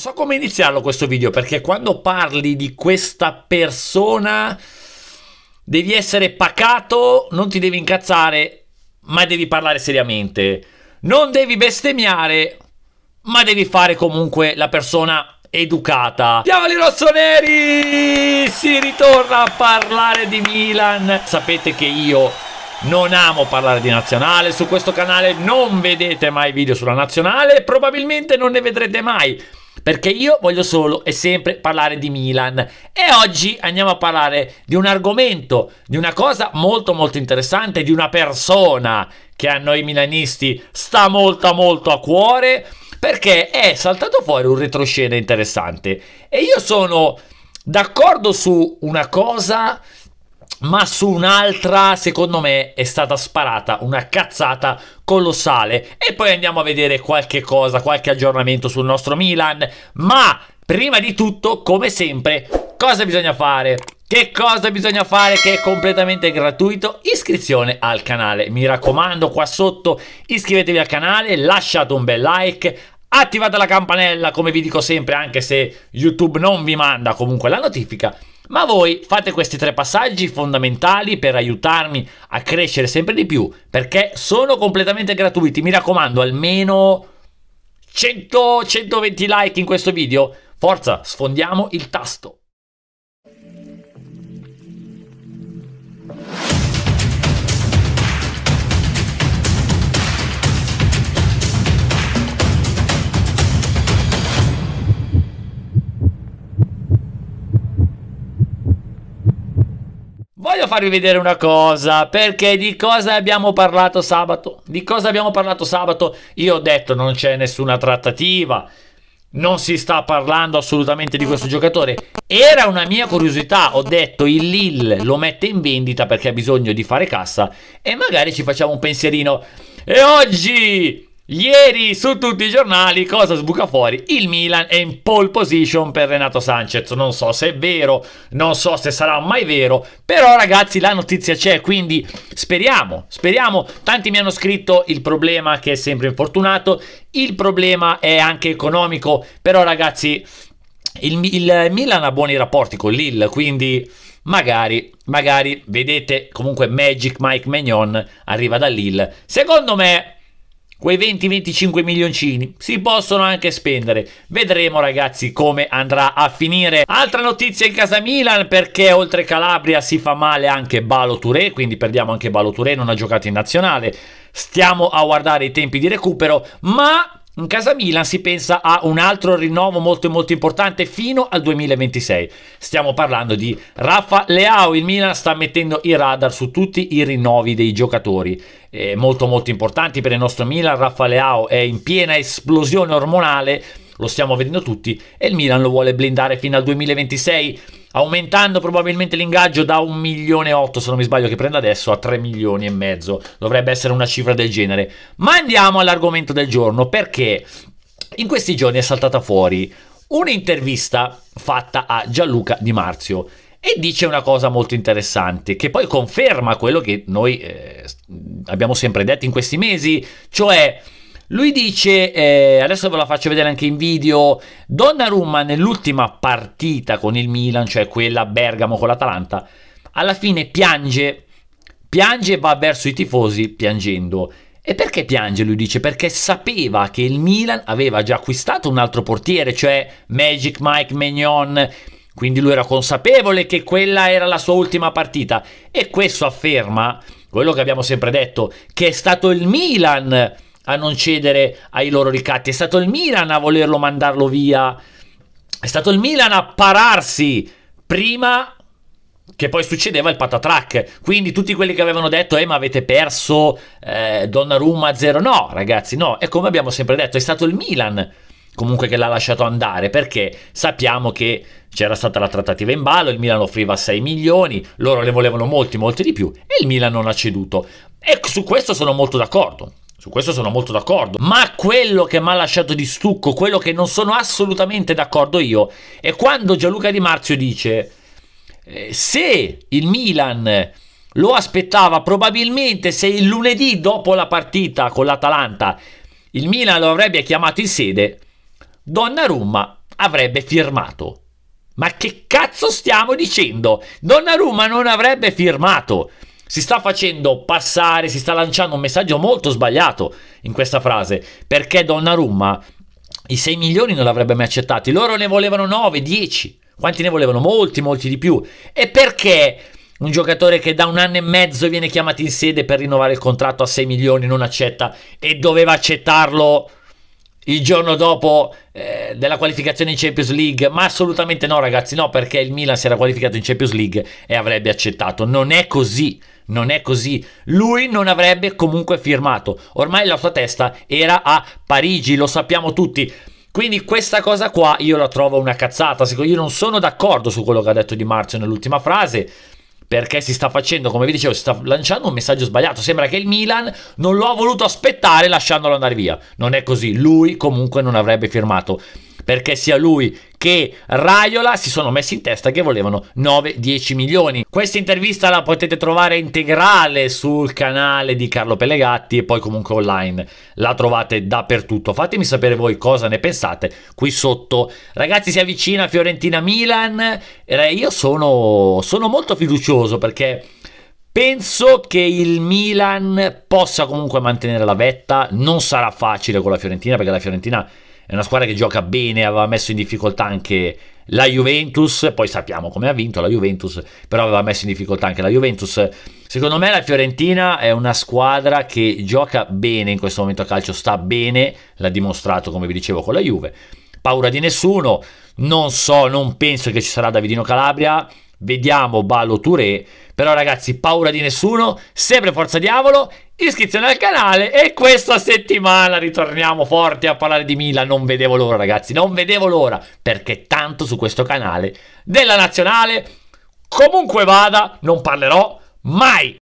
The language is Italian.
Non so come iniziarlo questo video perché quando parli di questa persona devi essere pacato, non ti devi incazzare, ma devi parlare seriamente. Non devi bestemmiare, ma devi fare comunque la persona educata. Diavoli rossoneri! Si ritorna a parlare di Milan. Sapete che io non amo parlare di nazionale, su questo canale non vedete mai video sulla nazionale, probabilmente non ne vedrete mai perché io voglio solo e sempre parlare di Milan e oggi andiamo a parlare di un argomento, di una cosa molto molto interessante, di una persona che a noi milanisti sta molto molto a cuore perché è saltato fuori un retroscena interessante e io sono d'accordo su una cosa ma su un'altra secondo me è stata sparata una cazzata colossale e poi andiamo a vedere qualche cosa, qualche aggiornamento sul nostro Milan, ma prima di tutto, come sempre, cosa bisogna fare? Che cosa bisogna fare che è completamente gratuito? Iscrizione al canale, mi raccomando qua sotto iscrivetevi al canale, lasciate un bel like, attivate la campanella come vi dico sempre anche se YouTube non vi manda comunque la notifica ma voi fate questi tre passaggi fondamentali per aiutarmi a crescere sempre di più, perché sono completamente gratuiti. Mi raccomando, almeno 100-120 like in questo video. Forza, sfondiamo il tasto. Voglio farvi vedere una cosa, perché di cosa abbiamo parlato sabato? Di cosa abbiamo parlato sabato? Io ho detto non c'è nessuna trattativa, non si sta parlando assolutamente di questo giocatore. Era una mia curiosità, ho detto il Lille lo mette in vendita perché ha bisogno di fare cassa e magari ci facciamo un pensierino. E oggi Ieri su tutti i giornali cosa sbuca fuori? Il Milan è in pole position per Renato Sanchez. Non so se è vero, non so se sarà mai vero, però ragazzi la notizia c'è, quindi speriamo, speriamo. Tanti mi hanno scritto il problema che è sempre infortunato, il problema è anche economico, però ragazzi il, il Milan ha buoni rapporti con Lille, quindi magari, magari, vedete comunque Magic Mike Magnon arriva da Lille. Secondo me quei 20-25 milioncini si possono anche spendere. Vedremo ragazzi come andrà a finire. Altra notizia in casa Milan perché oltre Calabria si fa male anche Balo Touré, quindi perdiamo anche Balo Touré, non ha giocato in nazionale. Stiamo a guardare i tempi di recupero, ma in casa Milan si pensa a un altro rinnovo molto molto importante fino al 2026. Stiamo parlando di Rafa Leao, il Milan sta mettendo i radar su tutti i rinnovi dei giocatori eh, molto molto importanti per il nostro Milan, Rafa Leao è in piena esplosione ormonale, lo stiamo vedendo tutti, e il Milan lo vuole blindare fino al 2026, aumentando probabilmente l'ingaggio da 1 milione e 8, se non mi sbaglio, che prende adesso, a 3 milioni e mezzo, dovrebbe essere una cifra del genere. Ma andiamo all'argomento del giorno, perché in questi giorni è saltata fuori un'intervista fatta a Gianluca Di Marzio, e dice una cosa molto interessante, che poi conferma quello che noi eh, abbiamo sempre detto in questi mesi, cioè lui dice, eh, adesso ve la faccio vedere anche in video, Donnarumma nell'ultima partita con il Milan, cioè quella Bergamo con l'Atalanta, alla fine piange, piange e va verso i tifosi piangendo. E perché piange? Lui dice perché sapeva che il Milan aveva già acquistato un altro portiere, cioè Magic Mike Mignon quindi lui era consapevole che quella era la sua ultima partita e questo afferma quello che abbiamo sempre detto, che è stato il Milan a non cedere ai loro ricatti, è stato il Milan a volerlo mandarlo via, è stato il Milan a pararsi prima che poi succedeva il patatrack. Quindi tutti quelli che avevano detto, eh ma avete perso eh, Donnarumma 0, no ragazzi, no, è come abbiamo sempre detto, è stato il Milan comunque che l'ha lasciato andare perché sappiamo che c'era stata la trattativa in ballo, il Milan offriva 6 milioni, loro le volevano molti, molti di più e il Milan non ha ceduto. E su questo sono molto d'accordo. Su questo sono molto d'accordo, ma quello che mi ha lasciato di stucco, quello che non sono assolutamente d'accordo io, è quando Gianluca Di Marzio dice eh, se il Milan lo aspettava probabilmente se il lunedì dopo la partita con l'Atalanta il Milan lo avrebbe chiamato in sede, Donnarumma avrebbe firmato. Ma che cazzo stiamo dicendo? Donnarumma non avrebbe firmato. Si sta facendo passare, si sta lanciando un messaggio molto sbagliato in questa frase, perché Donnarumma i 6 milioni non l'avrebbe mai accettati, loro ne volevano 9, 10, quanti ne volevano? Molti, molti di più. E perché un giocatore che da un anno e mezzo viene chiamato in sede per rinnovare il contratto a 6 milioni non accetta e doveva accettarlo il giorno dopo eh, della qualificazione in Champions League, ma assolutamente no ragazzi, no perché il Milan si era qualificato in Champions League e avrebbe accettato, non è così, non è così, lui non avrebbe comunque firmato, ormai la sua testa era a Parigi, lo sappiamo tutti. Quindi questa cosa qua io la trovo una cazzata, io non sono d'accordo su quello che ha detto Di Marzio nell'ultima frase, perché si sta facendo, come vi dicevo, si sta lanciando un messaggio sbagliato. Sembra che il Milan non lo ha voluto aspettare lasciandolo andare via. Non è così, lui comunque non avrebbe firmato perché sia lui che Raiola si sono messi in testa che volevano 9-10 milioni. Questa intervista la potete trovare integrale sul canale di Carlo Pellegatti e poi comunque online la trovate dappertutto. Fatemi sapere voi cosa ne pensate qui sotto. Ragazzi si avvicina Fiorentina-Milan, eh, io sono, sono molto fiducioso perché... Penso che il Milan possa comunque mantenere la vetta, non sarà facile con la Fiorentina perché la Fiorentina è una squadra che gioca bene, aveva messo in difficoltà anche la Juventus, poi sappiamo come ha vinto la Juventus, però aveva messo in difficoltà anche la Juventus. Secondo me la Fiorentina è una squadra che gioca bene in questo momento a calcio, sta bene, l'ha dimostrato come vi dicevo con la Juve. Paura di nessuno, non so, non penso che ci sarà Davidino Calabria, Vediamo Balo Touré. Però ragazzi, paura di nessuno, sempre forza diavolo, iscrizione al canale e questa settimana ritorniamo forti a parlare di Milan. Non vedevo l'ora ragazzi, non vedevo l'ora, perché tanto su questo canale della Nazionale, comunque vada, non parlerò mai.